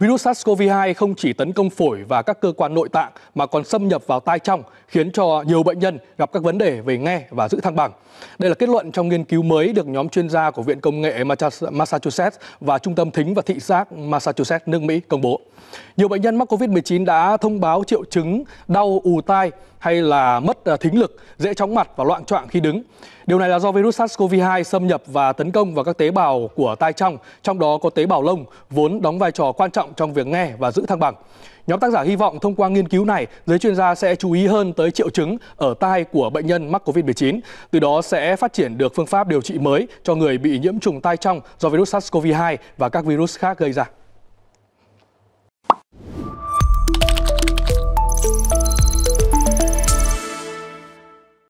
Virus SARS-CoV-2 không chỉ tấn công phổi và các cơ quan nội tạng mà còn xâm nhập vào tai trong, khiến cho nhiều bệnh nhân gặp các vấn đề về nghe và giữ thăng bằng. Đây là kết luận trong nghiên cứu mới được nhóm chuyên gia của Viện Công nghệ Massachusetts và Trung tâm Thính và Thị giác Massachusetts nước Mỹ công bố. Nhiều bệnh nhân mắc COVID-19 đã thông báo triệu chứng đau ù tai hay là mất à, thính lực, dễ chóng mặt và loạn trọng khi đứng. Điều này là do virus SARS-CoV-2 xâm nhập và tấn công vào các tế bào của tai trong, trong đó có tế bào lông vốn đóng vai trò quan trọng trọng trong việc nghe và giữ thăng bằng. Nhóm tác giả hy vọng thông qua nghiên cứu này, giới chuyên gia sẽ chú ý hơn tới triệu chứng ở tai của bệnh nhân mắc COVID-19, từ đó sẽ phát triển được phương pháp điều trị mới cho người bị nhiễm trùng tai trong do virus SARS-CoV-2 và các virus khác gây ra.